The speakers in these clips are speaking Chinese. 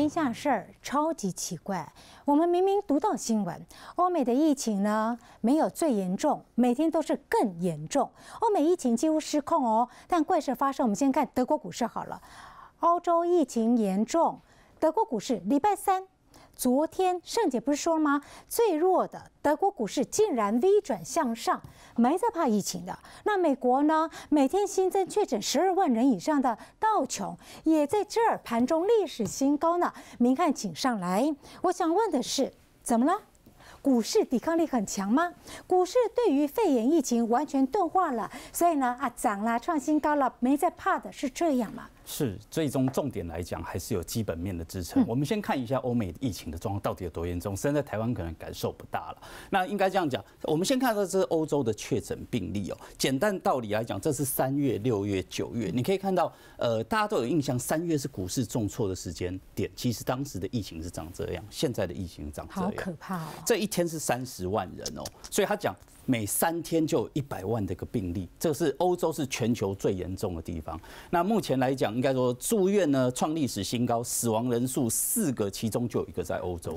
天下事儿超级奇怪，我们明明读到新闻，欧美的疫情呢没有最严重，每天都是更严重，欧美疫情几乎失控哦。但怪事发生，我们先看德国股市好了，欧洲疫情严重，德国股市礼拜三。昨天盛姐不是说了吗？最弱的德国股市竟然 V 转向上，没在怕疫情的。那美国呢？每天新增确诊十二万人以上的道琼也在这儿盘中历史新高呢。明看请上来。我想问的是，怎么了？股市抵抗力很强吗？股市对于肺炎疫情完全钝化了，所以呢啊涨了创新高了，没在怕的，是这样吗？是，最终重点来讲，还是有基本面的支撑。我们先看一下欧美疫情的状况到底有多严重，虽然在台湾可能感受不大了。那应该这样讲，我们先看到这是欧洲的确诊病例哦。简单道理来讲，这是三月、六月、九月，你可以看到，呃，大家都有印象，三月是股市重挫的时间点。其实当时的疫情是长这样，现在的疫情长这样，好可怕这一天是三十万人哦，所以他讲。每三天就有一百万的一个病例，这是欧洲是全球最严重的地方。那目前来讲，应该说住院呢创历史新高，死亡人数四个，其中就有一个在欧洲，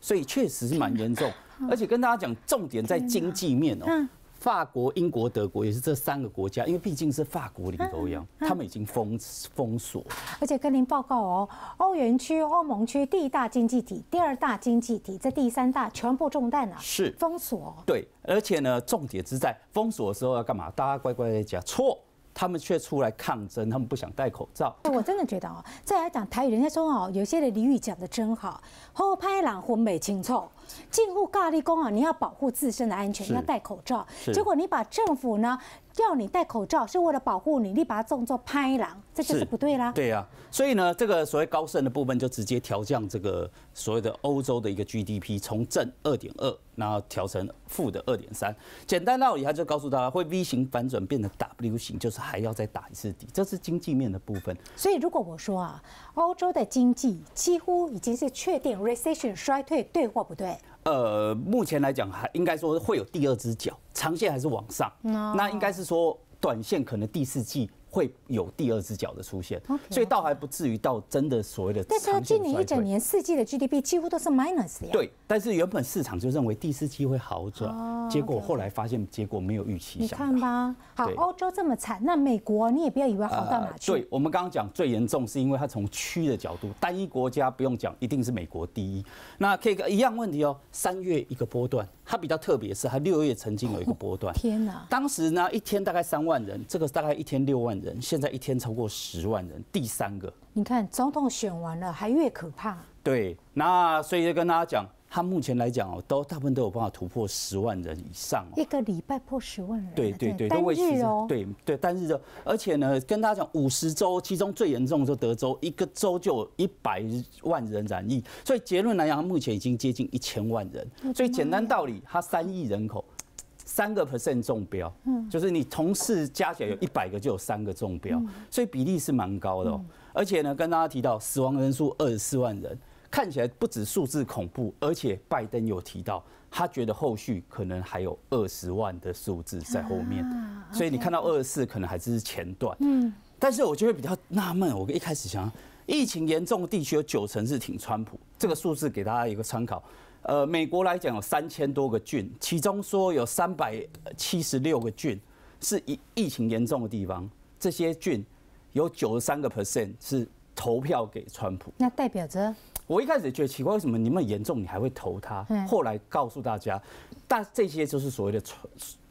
所以确实是蛮严重。而且跟大家讲，重点在经济面哦。法国、英国、德国也是这三个国家，因为毕竟是法国领头羊，他们已经封封锁。而且跟您报告哦，欧元区、欧盟区第一大经济体、第二大经济体、这第三大全部中弹了，是封锁。对，而且呢，重点是在封锁的时候要干嘛？大家乖乖在家。错，他们却出来抗争，他们不想戴口罩。我真的觉得哦，再来讲台语，人家说哦，有些的俚语讲的真好，后拍狼分美清楚。进乎咖喱工啊，你要保护自身的安全，要戴口罩。结果你把政府呢要你戴口罩是为了保护你，你把它做作拍狼，这就是不对啦。对呀，所以呢，这个所谓高盛的部分就直接调降这个所谓的欧洲的一个 GDP，从正二点二，然后调成负的二点三。简单道理，他就告诉大家会 V 型反转，变成 W 型，就是还要再打一次底。这是经济面的部分。所以如果我说啊，欧洲的经济几乎已经是确定 recession 衰退，对或不对？呃，目前来讲还应该说会有第二只脚，长线还是往上，那应该是说短线可能第四季。会有第二只脚的出现，所以倒还不至于到真的所谓的但是今年一整年四季的 GDP 几乎都是 minus 呀。对，但是原本市场就认为第四季会好转，结果后来发现结果没有预期。你看吧，好，欧洲这么惨，那美国你也不要以为好到哪去。对，我们刚刚讲最严重是因为它从区的角度，单一国家不用讲，一定是美国第一。那可以一样问题哦，三月一个波段，它比较特别是，它六月曾经有一个波段。天哪，当时呢一天大概三万人，这个大概一天六万人。现在一天超过十万人，第三个，你看总统选完了，还越可怕。对，那所以就跟大家讲，他目前来讲哦，都大部分都有办法突破十万人以上，一个礼拜破十万人，对对对，但日哦，对对，但是就而且呢，跟大家讲，五十州，其中最严重就德州，一个州就一百万人染疫，所以结论来讲，他目前已经接近一千万人，所以简单道理，他三亿人口。三个 percent 中标，嗯，就是你同事加起来有一百个，就有三个中标，所以比例是蛮高的。而且呢，跟大家提到死亡人数二十四万人，看起来不止数字恐怖，而且拜登有提到，他觉得后续可能还有二十万的数字在后面。所以你看到二十四，可能还是前段。嗯，但是我就会比较纳闷，我一开始想，疫情严重地区有九成是挺川普，这个数字给大家一个参考。呃，美国来讲有三千多个郡，其中说有三百七十六个郡是疫疫情严重的地方，这些郡有九十三个 percent 是投票给川普，那代表着我一开始觉得奇怪，为什么你们严重你还会投他？后来告诉大家，但这些就是所谓的川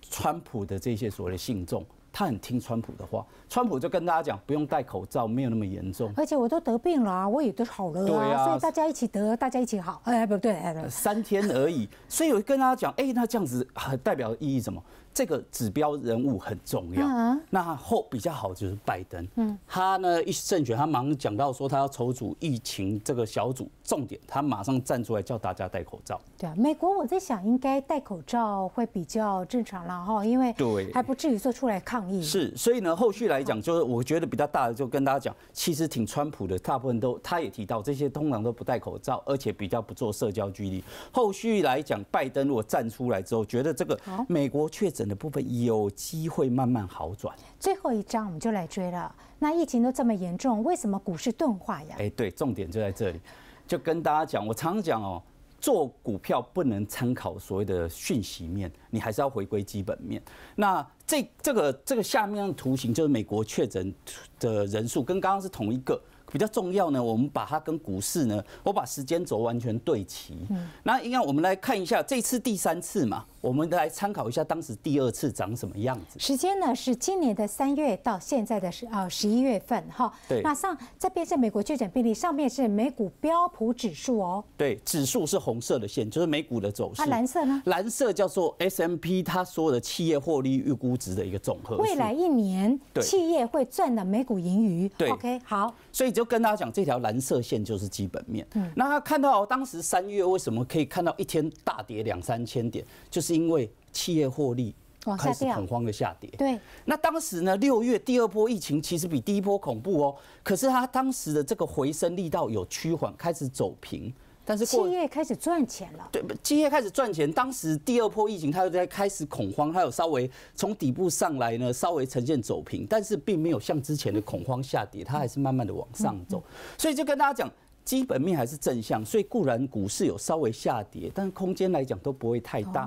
川普的这些所谓的信众。他很听川普的话，川普就跟大家讲不用戴口罩，没有那么严重。而且我都得病了啊，我也都好了啊，所以大家一起得，大家一起好。哎，不对，三天而已，所以我跟大家讲，哎，那这样子代表意义什么？这个指标人物很重要。那后比较好就是拜登。嗯，他呢一胜选，他马上讲到说他要筹组疫情这个小组，重点他马上站出来叫大家戴口罩。对啊，美国我在想应该戴口罩会比较正常了哈，因为对还不至于说出来抗议。是，所以呢后续来讲就是我觉得比较大的，就跟大家讲，其实挺川普的，大部分都他也提到这些通常都不戴口罩，而且比较不做社交距离。后续来讲，拜登如果站出来之后，觉得这个美国确诊。的部分有机会慢慢好转。最后一章我们就来追了。那疫情都这么严重，为什么股市钝化呀？哎，对，重点就在这里。就跟大家讲，我常常讲哦，做股票不能参考所谓的讯息面，你还是要回归基本面。那这这个这个下面的图形就是美国确诊的人数，跟刚刚是同一个。比较重要呢，我们把它跟股市呢，我把时间轴完全对齐。嗯，那应该我们来看一下，这次第三次嘛。我们来参考一下当时第二次长什么样子。时间呢是今年的三月到现在的十呃十一月份哈。对。马上这边是美国确诊病例，上面是美股标普指数哦。对，指数是红色的线，就是美股的走势。啊，蓝色呢？蓝色叫做 S M P，它所有的企业获利预估值的一个总和。未来一年企业会赚的美股盈余。对，OK，好。所以就跟大家讲，这条蓝色线就是基本面。嗯。那看到当时三月为什么可以看到一天大跌两三千点，就是。是因为企业获利开始恐慌的下跌。对，那当时呢，六月第二波疫情其实比第一波恐怖哦。可是它当时的这个回升力道有趋缓，开始走平。但是企业开始赚钱了。对，企业开始赚钱。当时第二波疫情它又在开始恐慌，它有稍微从底部上来呢，稍微呈现走平，但是并没有像之前的恐慌下跌，它还是慢慢的往上走。所以就跟大家讲。基本面还是正向，所以固然股市有稍微下跌，但空间来讲都不会太大。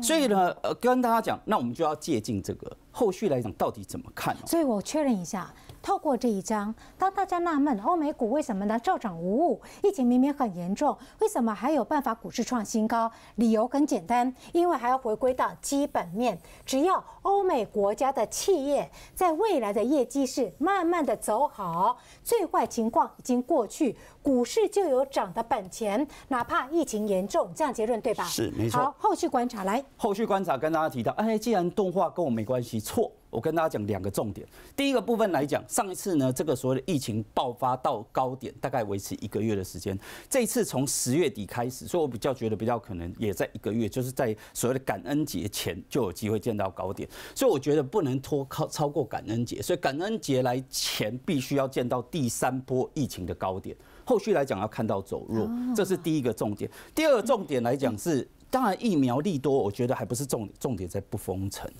所以呢，呃，跟大家讲，那我们就要借鉴这个后续来讲，到底怎么看？所以我确认一下，透过这一章，当大家纳闷欧美股为什么呢照涨无误？疫情明明很严重，为什么还有办法股市创新高？理由很简单，因为还要回归到基本面，只要欧美国家的企业在未来的业绩是慢慢的走好，最坏情况已经过去，股市就有涨的本钱，哪怕疫情严重，这样结论对吧？是没错。好，后续观察来。后续观察跟大家提到，哎，既然动画跟我没关系，错。我跟大家讲两个重点。第一个部分来讲，上一次呢，这个所谓的疫情爆发到高点，大概维持一个月的时间。这次从十月底开始，所以我比较觉得比较可能也在一个月，就是在所谓的感恩节前就有机会见到高点。所以我觉得不能拖，靠超过感恩节。所以感恩节来前必须要见到第三波疫情的高点。后续来讲要看到走弱，这是第一个重点。第二个重点来讲是。当然，疫苗利多，我觉得还不是重重点在不封城。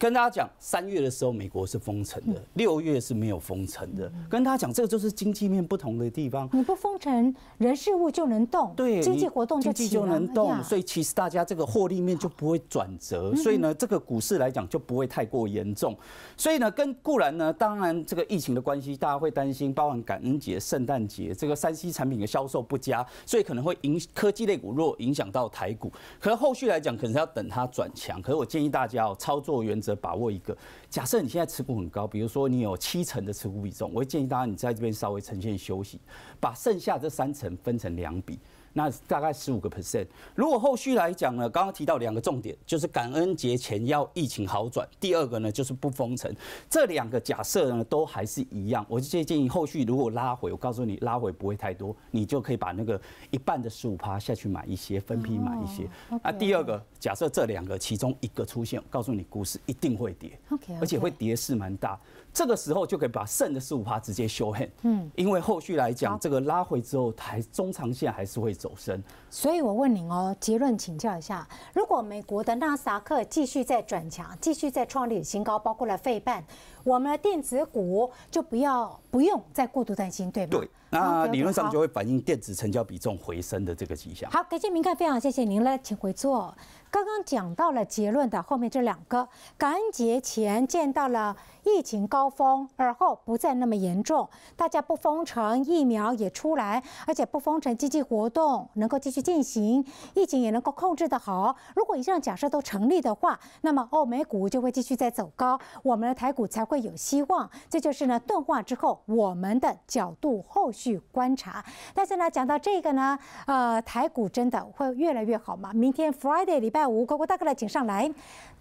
跟大家讲，三月的时候美国是封城的，六月是没有封城的。跟大家讲，这个就是经济面不同的地方。你不封城，人事物就能动，对，经济活动就经济就能动，所以其实大家这个获利面就不会转折，所以呢，这个股市来讲就不会太过严重。所以呢，跟固然呢，当然这个疫情的关系，大家会担心，包含感恩节、圣诞节这个三 C 产品的销售不佳，所以可能会影科技类股，弱，影响到台股，可是后续来讲，可能要等它转强。可是我建议大家哦，操作原则。把握一个，假设你现在持股很高，比如说你有七成的持股比重，我会建议大家你在这边稍微呈现休息，把剩下这三成分成两笔。那大概十五个 percent。如果后续来讲呢，刚刚提到两个重点，就是感恩节前要疫情好转，第二个呢就是不封城。这两个假设呢都还是一样。我就建议后续如果拉回，我告诉你拉回不会太多，你就可以把那个一半的十五趴下去买一些，分批买一些。那第二个假设这两个其中一个出现，告诉你股市一定会跌，而且会跌势蛮大。这个时候就可以把剩的十五趴直接修恨。嗯，因为后续来讲这个拉回之后，台中长线还是会。走深，所以我问您哦，结论请教一下，如果美国的纳斯达克继续在转强，继续在创立新高，包括了费半。我们的电子股就不要不用再过度担心，对吗？对，那理论上就会反映电子成交比重回升的这个迹象。好，感谢明看，非常谢谢您了，请回座。刚刚讲到了结论的后面这两个：感恩节前见到了疫情高峰，而后不再那么严重，大家不封城，疫苗也出来，而且不封城，经济活动能够继续进行，疫情也能够控制的好。如果以上假设都成立的话，那么欧美股就会继续在走高，我们的台股才。会有希望，这就是呢钝化之后我们的角度后续观察。但是呢，讲到这个呢，呃，台股真的会越来越好吗？明天 Friday 礼拜五，国国大哥来请上来，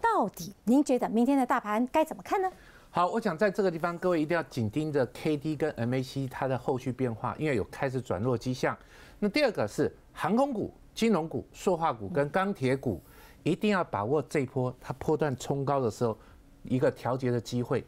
到底您觉得明天的大盘该怎么看呢？好，我想在这个地方，各位一定要紧盯着 K D 跟 M A C 它的后续变化，因为有开始转弱迹象。那第二个是航空股、金融股、塑化股跟钢铁股，一定要把握这波它波段冲高的时候。一个调节的机会，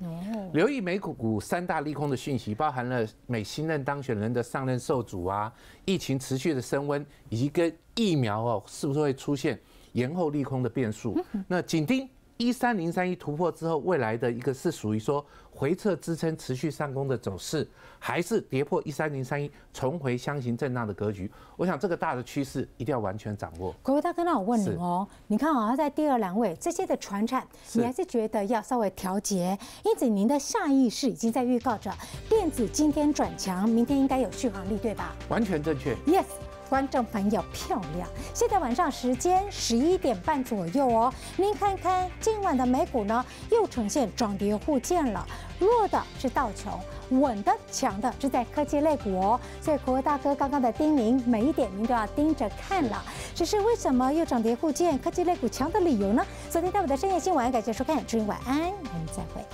留意美股股三大利空的讯息，包含了美新任当选人的上任受阻啊，疫情持续的升温，以及跟疫苗哦是不是会出现延后利空的变数，那紧盯。一三零三一突破之后，未来的一个是属于说回撤支撑、持续上攻的走势，还是跌破一三零三一重回箱型震荡的格局？我想这个大的趋势一定要完全掌握。国位大哥，那我问你哦，你看啊，在第二两位这些的传产，你还是觉得要稍微调节？因此，您的下意识已经在预告着电子今天转强，明天应该有续航力，对吧？完全正确。Yes。观众朋友，漂亮！现在晚上时间十一点半左右哦，您看看今晚的美股呢，又呈现涨跌互见了，弱的是道琼，稳的强的是在科技类股哦。所以，国大哥刚刚的叮咛，每一点您都要盯着看了。只是为什么又涨跌互见，科技类股强的理由呢？昨天在我的深夜新闻，感谢收看，祝您晚安，我们再会。